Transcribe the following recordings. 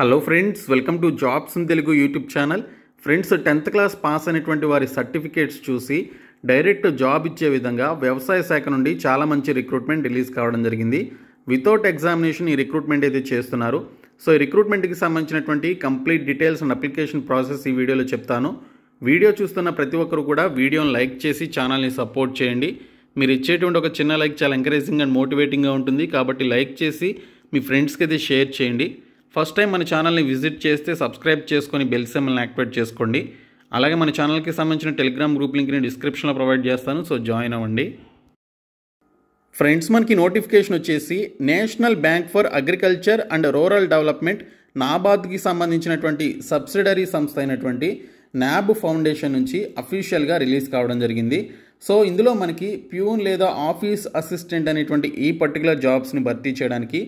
hello friends welcome to jobs in Telugu YouTube channel friends tenth class pass అయినటువంటి వారి certificates చూసి direct job ఇచ్చే విధంగా వ్యవసాయ శాఖ నుండి చాలా మంచి రిక్రూట్మెంట్ రిలీజ్ కావడం జరిగింది వితౌట్ ఎగ్జామినేషన్ ఈ రిక్రూట్మెంట్ అయితే చేస్తున్నారు సో ఈ రిక్రూట్మెంట్కి సంబంధించినటువంటి complete details and application process ఈ వీడియోలో చెప్తాను వీడియో చూస్తున్న ప్రతి ఒక్కరు కూడా వీడియోని లైక్ చేసి ఛానల్ని సపోర్ట్ చేయండి మీరు ఇచ్చేటువంటి ఒక చిన్న లైక్ చాలా ఎంకరేజింగ్ అండ్ మోటివేటింగ్గా ఉంటుంది కాబట్టి లైక్ చేసి మీ ఫ్రెండ్స్కి అయితే షేర్ చేయండి ఫస్ట్ టైం మన ఛానల్ని విజిట్ చేస్తే సబ్స్క్రైబ్ చేసుకొని బెల్ సెమ్మల్ని యాక్టివేట్ చేసుకోండి అలాగే మన ఛానల్కి సంబంధించిన టెలిగ్రామ్ గ్రూప్ లింక్ నేను డిస్క్రిప్షన్లో ప్రొవైడ్ చేస్తాను సో జాయిన్ అవ్వండి ఫ్రెండ్స్ మనకి నోటిఫికేషన్ వచ్చేసి national bank for agriculture and rural development నాబాద్కి సంబంధించినటువంటి సబ్సిడరీ సంస్థ అయినటువంటి నాబ్ ఫౌండేషన్ నుంచి అఫీషియల్గా రిలీజ్ కావడం జరిగింది సో ఇందులో మనకి ప్యూన్ లేదా ఆఫీస్ అసిస్టెంట్ అనేటువంటి ఈ పర్టికులర్ జాబ్స్ని భర్తీ చేయడానికి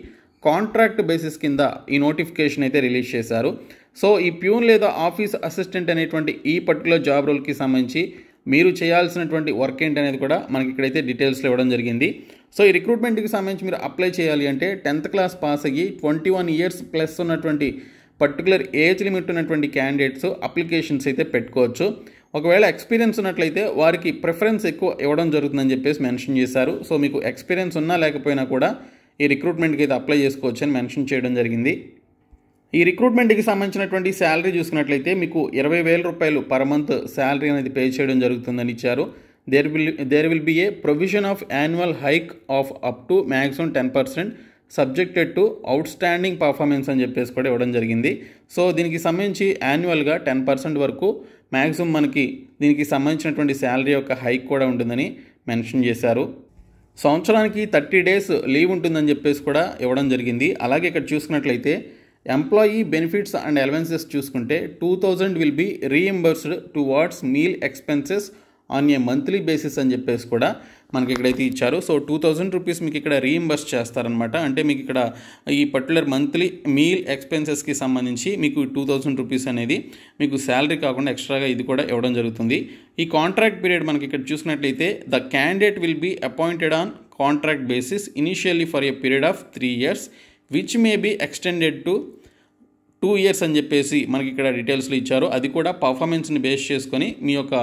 కాంట్రాక్ట్ బేసిస్ కింద ఈ నోటిఫికేషన్ అయితే రిలీజ్ చేశారు సో ఈ ప్యూన్ లేదా ఆఫీస్ అసిస్టెంట్ అనేటువంటి ఈ పర్టికులర్ జాబ్ రోల్కి సంబంధించి మీరు చేయాల్సినటువంటి వర్క్ ఏంటి అనేది కూడా మనకి ఇక్కడైతే డీటెయిల్స్లో ఇవ్వడం జరిగింది సో ఈ రిక్రూట్మెంట్కి సంబంధించి మీరు అప్లై చేయాలి అంటే టెన్త్ క్లాస్ పాస్ అయ్యి ట్వంటీ వన్ ఇయర్స్ ప్లస్ ఉన్నటువంటి పర్టికులర్ ఏజ్ లిమిట్ ఉన్నటువంటి క్యాండిడేట్స్ అప్లికేషన్స్ అయితే పెట్టుకోవచ్చు ఒకవేళ ఎక్స్పీరియన్స్ ఉన్నట్లయితే వారికి ప్రిఫరెన్స్ ఎక్కువ ఇవ్వడం జరుగుతుందని చెప్పేసి మెన్షన్ చేశారు సో మీకు ఎక్స్పీరియన్స్ ఉన్నా లేకపోయినా కూడా ఈ రిక్రూట్మెంట్కి అయితే అప్లై చేసుకోవచ్చు అని మెన్షన్ చేయడం జరిగింది ఈ రిక్రూట్మెంట్కి సంబంధించినటువంటి శాలరీ చూసుకున్నట్లయితే మీకు ఇరవై వేల రూపాయలు పర్ మంత్ శాలరీ అనేది పే చేయడం జరుగుతుందని ఇచ్చారు there will there will be a provision of annual hike of up to maximum ten percent subjected to outstanding performance అని చెప్పేసి కూడా ఇవ్వడం జరిగింది సో దీనికి సంబంధించి యాన్యువల్గా టెన్ పర్సెంట్ వరకు మ్యాక్సిమం మనకి దీనికి సంబంధించినటువంటి శాలరీ యొక్క హైక్ కూడా ఉంటుందని మెన్షన్ చేశారు సంవత్సరానికి థర్టీ డేస్ లీవ్ ఉంటుందని చెప్పేసి కూడా ఇవ్వడం జరిగింది అలాగే ఇక్కడ చూసుకున్నట్లయితే ఎంప్లాయీ బెనిఫిట్స్ అండ్ అలవెన్సెస్ చూసుకుంటే two thousand will be reimbursed towards meal expenses on a monthly basis అని చెప్పేసి కూడా మనకి ఇక్కడైతే ఇచ్చారు సో టూ థౌజండ్ రూపీస్ మీకు ఇక్కడ రీఎంబర్స్ చేస్తారనమాట అంటే మీకు ఇక్కడ ఈ పర్టికులర్ మంత్లీ మీల్ ఎక్స్పెన్సెస్కి సంబంధించి మీకు టూ థౌజండ్ రూపీస్ అనేది మీకు శాలరీ కాకుండా ఎక్స్ట్రాగా ఇది కూడా ఇవ్వడం జరుగుతుంది ఈ కాంట్రాక్ట్ పీరియడ్ మనకి ఇక్కడ చూసినట్లయితే the candidate will be appointed on contract basis initially for a period of three years which may be extended to two years అని చెప్పేసి మనకి ఇక్కడ డీటెయిల్స్లో ఇచ్చారు అది కూడా పర్ఫార్మెన్స్ని బేస్ చేసుకొని మీ యొక్క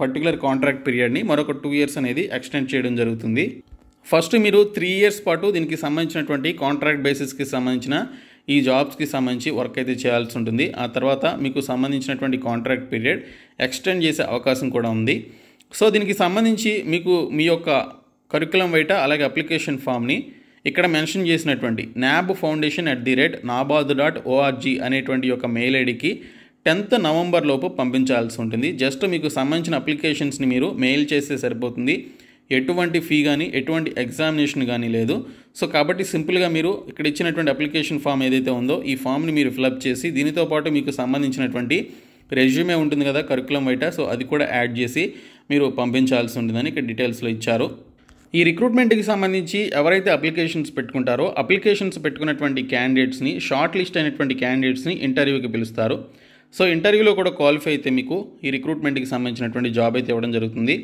పర్టికులర్ కాంట్రాక్ట్ పీరియడ్ని మరొక టూ ఇయర్స్ అనేది ఎక్స్టెండ్ చేయడం జరుగుతుంది ఫస్ట్ మీరు త్రీ ఇయర్స్ పాటు దీనికి సంబంధించినటువంటి కాంట్రాక్ట్ బేసిస్కి సంబంధించిన ఈ జాబ్స్కి సంబంధించి వర్క్ అయితే చేయాల్సి ఉంటుంది ఆ తర్వాత మీకు సంబంధించినటువంటి కాంట్రాక్ట్ పీరియడ్ ఎక్స్టెండ్ చేసే అవకాశం కూడా ఉంది సో దీనికి సంబంధించి మీకు మీ యొక్క కరికులం బయట అలాగే అప్లికేషన్ ఫామ్ని ఇక్కడ మెన్షన్ చేసినటువంటి NAB foundation at the rate NABARD dot ORG అనేటువంటి యొక్క మెయిల్ ఐడికి టెన్త్ నవంబర్ లోపు పంపించాల్సి ఉంటుంది జస్ట్ మీకు సంబంధించిన అప్లికేషన్స్ని మీరు మెయిల్ చేస్తే సరిపోతుంది ఎటువంటి ఫీ కానీ ఎటువంటి ఎగ్జామినేషన్ కానీ లేదు సో కాబట్టి సింపుల్గా మీరు ఇక్కడ ఇచ్చినటువంటి అప్లికేషన్ ఫామ్ ఏదైతే ఉందో ఈ ఫామ్ని మీరు ఫిలప్ చేసి దీనితో పాటు మీకు సంబంధించినటువంటి రెజ్యూమే ఉంటుంది కదా కరికులం బయట సో అది కూడా యాడ్ చేసి మీరు పంపించాల్సి ఉంటుందని ఇక్కడ డీటెయిల్స్లో ఇచ్చారు ఈ రిక్రూట్మెంట్కి సంబంధించి ఎవరైతే అప్లికేషన్స్ పెట్టుకుంటారో అప్లికేషన్స్ పెట్టుకున్నటువంటి క్యాండిడేట్స్ని షార్ట్ లిస్ట్ అయినటువంటి క్యాండిడేట్స్ని ఇంటర్వ్యూకి పిలుస్తారు సో ఇంటర్వ్యూలో కూడా క్వాలిఫై అయితే మీకు ఈ రిక్రూట్మెంట్కి సంబంధించినటువంటి జాబ్ అయితే ఇవ్వడం జరుగుతుంది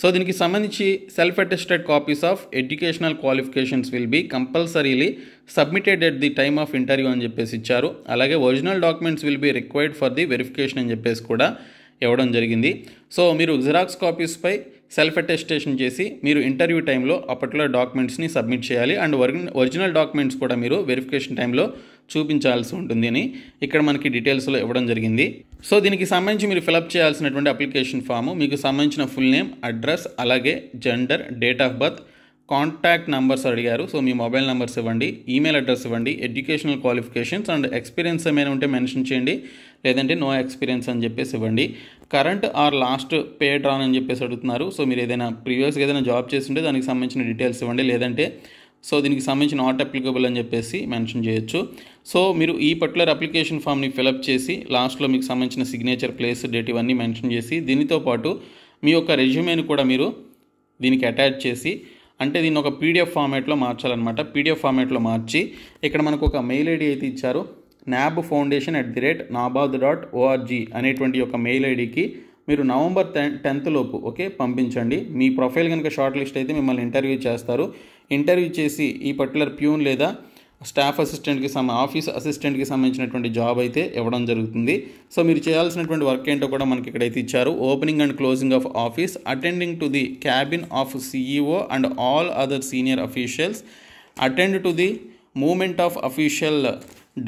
సో దీనికి సంబంధించి self attested copies of educational qualifications will be compulsorily submitted at the time of interview అని చెప్పేసి ఇచ్చారు అలాగే original documents will be required for the verification అని చెప్పేసి కూడా ఇవ్వడం జరిగింది సో మీరు జిరాక్స్ కాపీస్పై సెల్ఫ్ అటెస్టేషన్ చేసి మీరు ఇంటర్వ్యూ టైంలో అప్పట్లో డాక్యుమెంట్స్ని సబ్మిట్ చేయాలి అండ్ ఒరిజినల్ డాక్యుమెంట్స్ కూడా మీరు వెరిఫికేషన్ టైంలో చూపించాల్సి ఉంటుంది అని ఇక్కడ మనకి డీటెయిల్స్లో ఇవ్వడం జరిగింది సో దీనికి సంబంధించి మీరు ఫిలప్ చేయాల్సినటువంటి అప్లికేషన్ ఫామ్ మీకు సంబంధించిన ఫుల్ నేమ్ అడ్రస్ అలాగే gender date of birth contact numbers అడిగారు సో మీ మొబైల్ నెంబర్స్ ఇవ్వండి ఈమెయిల్ అడ్రస్ ఇవ్వండి ఎడ్యుకేషనల్ క్వాలిఫికేషన్స్ అండ్ ఎక్స్పీరియన్స్ ఏమైనా ఉంటే మెన్షన్ చేయండి లేదంటే నో ఎక్స్పీరియన్స్ అని చెప్పేసి ఇవ్వండి current or last paid drawn అని చెప్పేసి అడుగుతున్నారు సో మీరు ఏదైనా ప్రీవియస్గా ఏదైనా జాబ్ చేసి ఉంటే దానికి సంబంధించిన డీటెయిల్స్ ఇవ్వండి లేదంటే సో దీనికి సంబంధించి నాట్ అప్లికబుల్ అని చెప్పేసి మెన్షన్ చేయొచ్చు సో మీరు ఈ పర్టికులర్ అప్లికేషన్ ఫామ్ని ఫిలప్ చేసి లాస్ట్లో మీకు సంబంధించిన సిగ్నేచర్ ప్లేస్ డేట్ ఇవన్నీ మెన్షన్ చేసి దీనితో పాటు మీ యొక్క రెజ్యూమేని కూడా మీరు దీనికి అటాచ్ చేసి అంటే దీన్ని ఒక పీడిఎఫ్ ఫార్మేట్లో మార్చాలన్నమాట పీడిఎఫ్ ఫార్మేట్లో మార్చి ఇక్కడ మనకు ఒక మెయిల్ ఐడి అయితే ఇచ్చారు NAB foundation at the rate NABARD dot ORG అనేటువంటి యొక్క మెయిల్ ఐడికి మీరు నవంబర్ టెన్ టెన్త్ లోపు ఓకే పంపించండి మీ ప్రొఫైల్ కనుక షార్ట్ లిస్ట్ అయితే మిమ్మల్ని ఇంటర్వ్యూ చేస్తారు ఇంటర్వ్యూ చేసి ఈ పర్టికులర్ ప్యూన్ లేదా స్టాఫ్ అసిస్టెంట్కి సంబంధ ఆఫీస్ అసిస్టెంట్కి సంబంధించినటువంటి జాబ్ అయితే ఇవ్వడం జరుగుతుంది సో మీరు చేయాల్సినటువంటి వర్క్ ఏంటో కూడా మనకి ఇక్కడైతే ఇచ్చారు opening and closing of office attending to the cabin of CEO and all other senior officials attend to the moment of official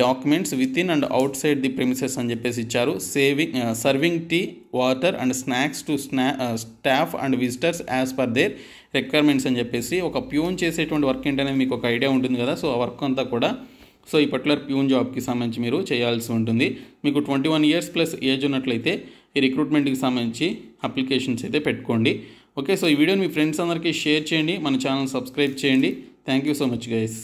documents with in and outside the premises అని చెప్పేసి ఇచ్చారు saving serving tea water and snacks to sna staff and visitors as per their requirements అని చెప్పేసి ఒక peon చేసేటువంటి work ఏంటనేది మీకు ఒక ఐడియా ఉంటుంది కదా సో ఆ వర్క్ అంతా కూడా సో ఈ పర్టికులర్ ప్యూన్ జాబ్కి సంబంధించి మీరు చేయాల్సి ఉంటుంది మీకు twenty one years plus age ఉన్నట్లయితే ఈ రిక్రూట్మెంట్కి సంబంధించి అప్లికేషన్స్ అయితే పెట్టుకోండి ఓకే సో ఈ వీడియోని మీ ఫ్రెండ్స్ అందరికీ షేర్ చేయండి మన ఛానల్ సబ్స్క్రైబ్ చేయండి thank you so much guys